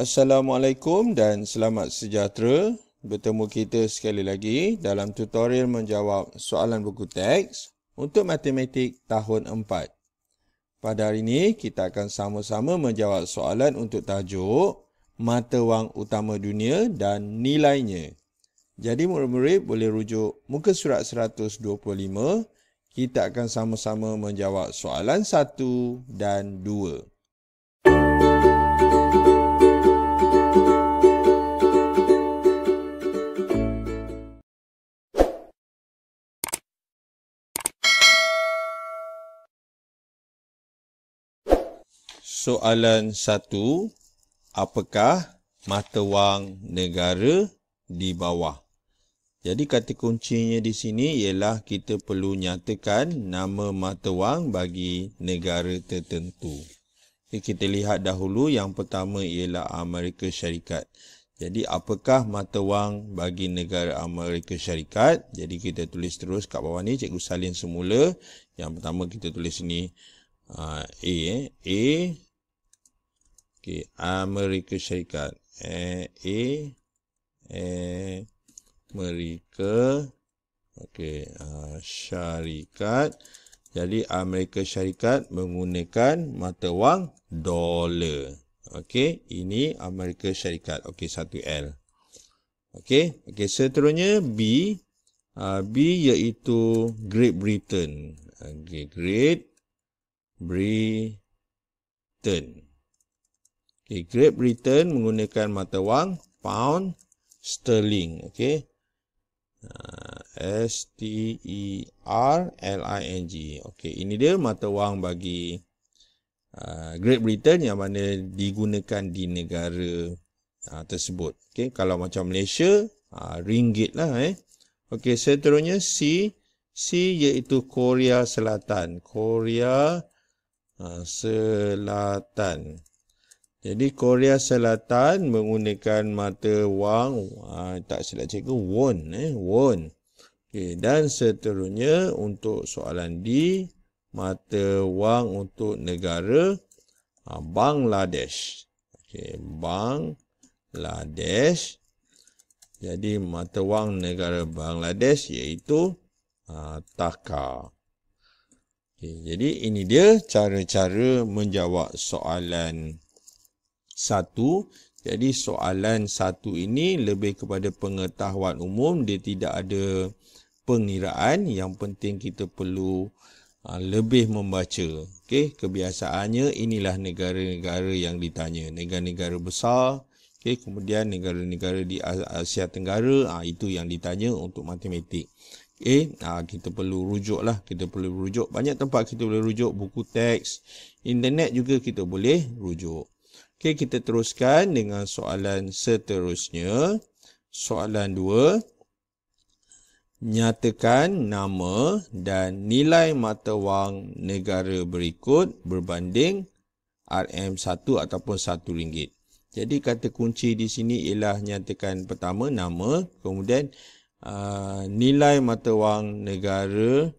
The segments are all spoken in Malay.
Assalamualaikum dan selamat sejahtera. Bertemu kita sekali lagi dalam tutorial menjawab soalan buku teks untuk matematik tahun 4. Pada hari ini, kita akan sama-sama menjawab soalan untuk tajuk mata wang utama dunia dan nilainya. Jadi murid-murid boleh rujuk muka surat 125. Kita akan sama-sama menjawab soalan 1 dan 2. Soalan satu, Apakah mata wang negara di bawah? Jadi kata kuncinya di sini ialah kita perlu nyatakan nama mata wang bagi negara tertentu. Jadi kita lihat dahulu yang pertama ialah Amerika Syarikat. Jadi apakah mata wang bagi negara Amerika Syarikat? Jadi kita tulis terus kat bawah ni Cikgu Salin semula. Yang pertama kita tulis sini uh, A A Okey, Amerika Syarikat. Eh, A, eh, Amerika Okey uh, Syarikat. Jadi, Amerika Syarikat menggunakan mata wang dolar. Okey, ini Amerika Syarikat. Okey, satu L. Okey, Okey seterusnya B. Uh, B iaitu Great Britain. Okey, Great Britain. Okay, Great Britain menggunakan mata wang pound sterling. Okay. Ah, S T E R L I N G. okay? ini dia mata wang bagi uh, ah, Great Britain yang mana digunakan di negara uh, tersebut. Okay, kalau macam Malaysia, uh, ringgit lah eh. Okay, seterusnya C C iaitu Korea Selatan. Korea uh, Selatan. Jadi Korea Selatan menggunakan mata wang, ha, tak silap cikgu, won. Eh, won. Okay, dan seterusnya untuk soalan D, mata wang untuk negara ha, Bangladesh. Okay, Bangladesh. Jadi mata wang negara Bangladesh iaitu Taka. Ha, okay, jadi ini dia cara-cara menjawab soalan satu. Jadi soalan satu ini lebih kepada pengetahuan umum. Dia tidak ada pengiraan. Yang penting kita perlu aa, ah, lebih membaca. Okey, kebiasaannya inilah negara-negara yang ditanya. Negara-negara besar. Okey, kemudian negara-negara di Asia Tenggara. Aa, ah, itu yang ditanya untuk matematik. Okey, ah, kita perlu rujuklah. Kita perlu rujuk. Banyak tempat kita boleh rujuk. Buku teks. Internet juga kita boleh rujuk. Okey, kita teruskan dengan soalan seterusnya. Soalan 2. Nyatakan nama dan nilai mata wang negara berikut berbanding RM1 ataupun RM1. Jadi kata kunci di sini ialah nyatakan pertama nama, kemudian uh, nilai mata wang negara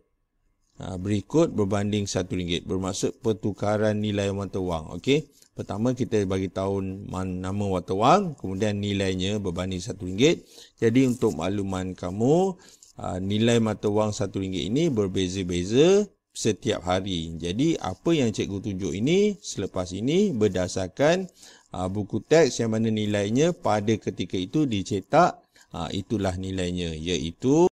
uh, berikut berbanding RM1. Bermaksud pertukaran nilai mata wang. Okay pertama kita bagi tahun nama mata wang kemudian nilainya berbanding satu ringgit jadi untuk makluman kamu ah, nilai mata wang satu ringgit ini berbeza-beza setiap hari jadi apa yang cikgu tunjuk ini selepas ini berdasarkan ah, buku teks yang mana nilainya pada ketika itu dicetak ah, itulah nilainya iaitu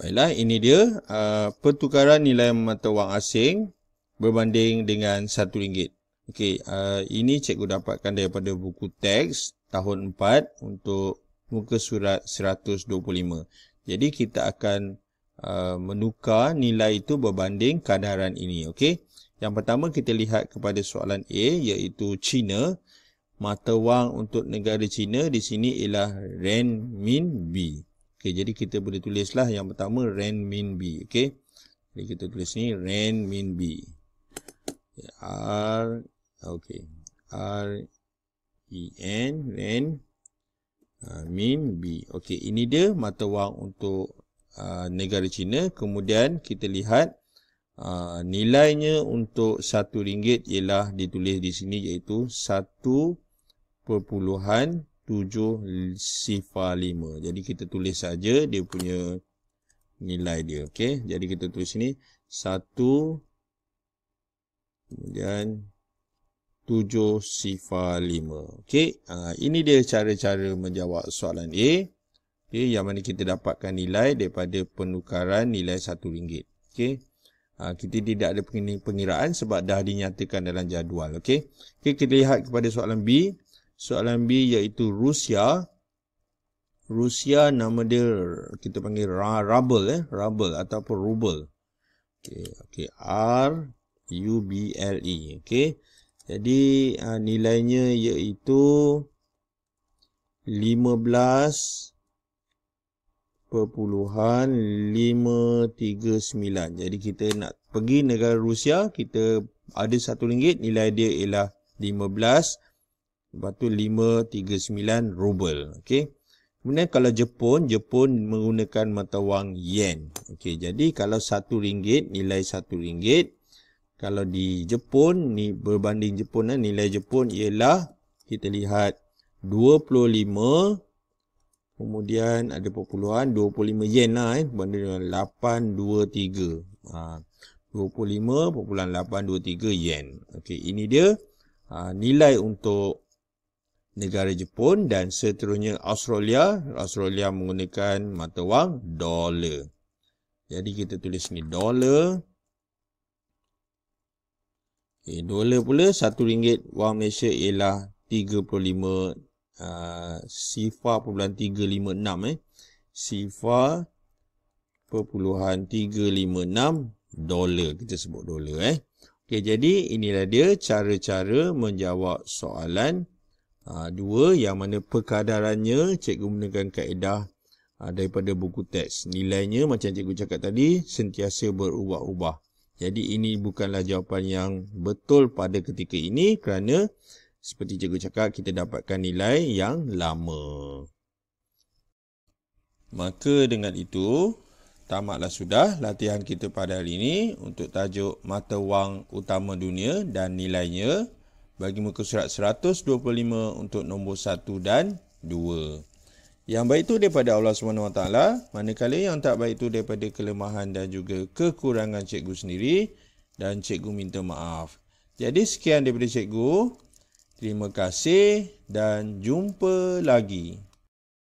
Baiklah, ini dia uh, pertukaran nilai mata wang asing berbanding dengan RM1. Okey, uh, ini cikgu dapatkan daripada buku teks tahun 4 untuk muka surat 125. Jadi kita akan uh, menukar nilai itu berbanding kadaran ini, okey. Yang pertama kita lihat kepada soalan A iaitu China mata wang untuk negara China di sini ialah renminbi. Okey, jadi kita boleh tulislah yang pertama renminbi, okey. Jadi kita tulis ni renminbi. R okay r e n N uh, min b Okay, ini dia mata wang untuk uh, negara China kemudian kita lihat uh, nilainya untuk satu ringgit ialah ditulis di sini iaitu lima. jadi kita tulis saja dia punya nilai dia Okay, jadi kita tulis sini satu. kemudian tujuh sifar lima. Okey, uh, ini dia cara-cara menjawab soalan A. Okey, yang mana kita dapatkan nilai daripada penukaran nilai satu ringgit. Okey, uh, kita tidak ada pengiraan sebab dah dinyatakan dalam jadual. Okey, okay, kita lihat kepada soalan B. Soalan B iaitu Rusia. Rusia nama dia kita panggil ra rubble, eh? rubble ataupun ruble. Okey, okay. R-U-B-L-E. Okey. E. Jadi uh, nilainya iaitu 15.539. Jadi kita nak pergi negara Rusia, kita ada satu ringgit, nilai dia ialah 15. Lepas tu 539 rubel. Okey. Kemudian kalau Jepun, Jepun menggunakan mata wang yen. Okey. jadi kalau satu ringgit, nilai satu ringgit, kalau di Jepun ni berbanding Jepun lah, nilai Jepun ialah kita lihat 25 kemudian ada perpuluhan 25 yen lah eh berbanding dengan 823 ha, 25.823 yen Okey, ini dia ha, nilai untuk negara Jepun dan seterusnya Australia Australia menggunakan mata wang dollar jadi kita tulis ni dollar Okay, eh, dolar pula satu ringgit wang Malaysia ialah 35 uh, sifar perpuluhan 356 eh. Sifar perpuluhan 356 dolar. Kita sebut dolar eh. Okay, jadi inilah dia cara-cara menjawab soalan uh, dua yang mana perkadarannya cikgu menggunakan kaedah uh, daripada buku teks. Nilainya macam cikgu cakap tadi sentiasa berubah-ubah. Jadi ini bukanlah jawapan yang betul pada ketika ini kerana seperti cikgu cakap kita dapatkan nilai yang lama. Maka dengan itu tamatlah sudah latihan kita pada hari ini untuk tajuk mata wang utama dunia dan nilainya bagi muka surat 125 untuk nombor 1 dan 2. Yang baik itu daripada Allah SWT, manakala yang tak baik itu daripada kelemahan dan juga kekurangan cikgu sendiri dan cikgu minta maaf. Jadi sekian daripada cikgu. Terima kasih dan jumpa lagi.